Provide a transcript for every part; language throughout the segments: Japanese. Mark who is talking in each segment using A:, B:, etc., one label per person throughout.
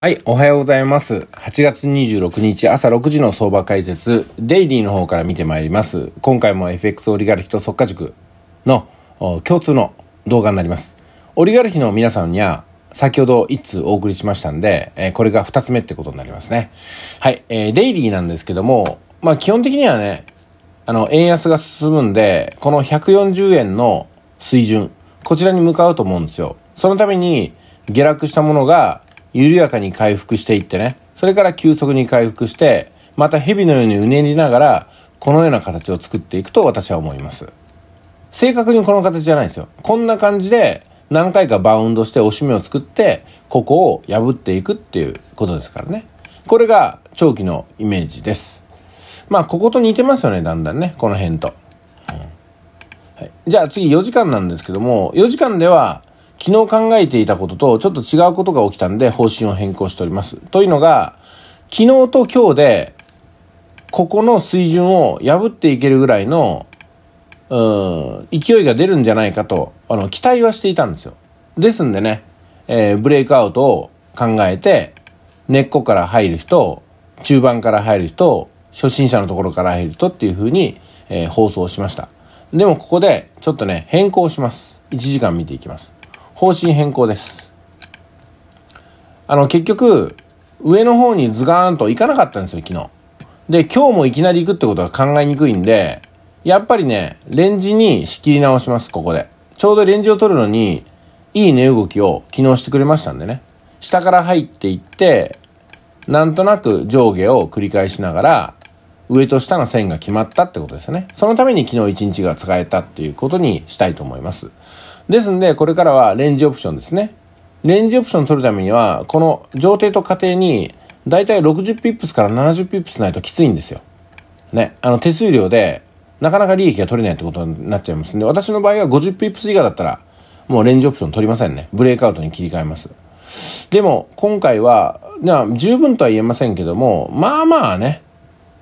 A: はい、おはようございます。8月26日朝6時の相場解説、デイリーの方から見てまいります。今回も FX オリガルヒと即価塾の共通の動画になります。オリガルヒの皆さんには、先ほど1通お送りしましたんで、えこれが2つ目ってことになりますね。はい、えー、デイリーなんですけども、まあ基本的にはね、あの、円安が進むんで、この140円の水準、こちらに向かうと思うんですよ。そのために、下落したものが、緩やかに回復していってね、それから急速に回復して、また蛇のようにうねりながら、このような形を作っていくと私は思います。正確にこの形じゃないんですよ。こんな感じで何回かバウンドして押し目を作って、ここを破っていくっていうことですからね。これが長期のイメージです。まあ、ここと似てますよね、だんだんね。この辺と。はい、じゃあ次4時間なんですけども、4時間では昨日考えていたこととちょっと違うことが起きたんで方針を変更しております。というのが、昨日と今日で、ここの水準を破っていけるぐらいの、うん、勢いが出るんじゃないかと、あの、期待はしていたんですよ。ですんでね、えー、ブレイクアウトを考えて、根っこから入る人、中盤から入る人、初心者のところから入る人っていう風に、えー、放送しました。でもここで、ちょっとね、変更します。1時間見ていきます。方針変更です。あの、結局、上の方にズガーンと行かなかったんですよ、昨日。で、今日もいきなり行くってことは考えにくいんで、やっぱりね、レンジに仕切り直します、ここで。ちょうどレンジを取るのに、いい値動きを昨日してくれましたんでね。下から入っていって、なんとなく上下を繰り返しながら、上と下の線が決まったってことですね。そのために昨日1日が使えたっていうことにしたいと思います。ですんで、これからはレンジオプションですね。レンジオプション取るためには、この上程と下程に、だいたい60ピップスから70ピップスないときついんですよ。ね。あの、手数料で、なかなか利益が取れないってことになっちゃいますんで、私の場合は50ピップス以下だったら、もうレンジオプション取りませんね。ブレイクアウトに切り替えます。でも、今回は、十分とは言えませんけども、まあまあね、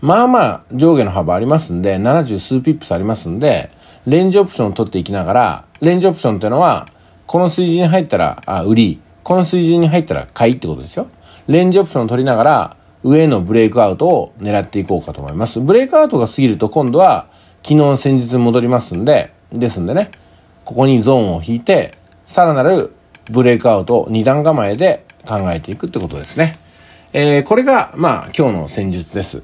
A: まあまあ上下の幅ありますんで、70数ピップスありますんで、レンジオプションを取っていきながら、レンジオプションっていうのは、この水準に入ったら、あ、売り、この水準に入ったら買いってことですよ。レンジオプションを取りながら、上のブレイクアウトを狙っていこうかと思います。ブレイクアウトが過ぎると今度は、昨日先日に戻りますんで、ですんでね、ここにゾーンを引いて、さらなるブレイクアウトを2段構えで考えていくってことですね。えー、これが、まあ、今日の戦術です。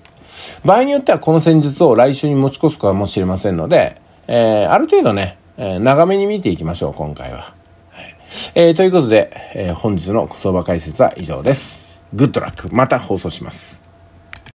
A: 場合によってはこの戦術を来週に持ち越すかもしれませんので、えー、ある程度ね、えー、長めに見ていきましょう、今回は。はい、えー、ということで、えー、本日の相場解説は以上です。グッドラック。また放送します。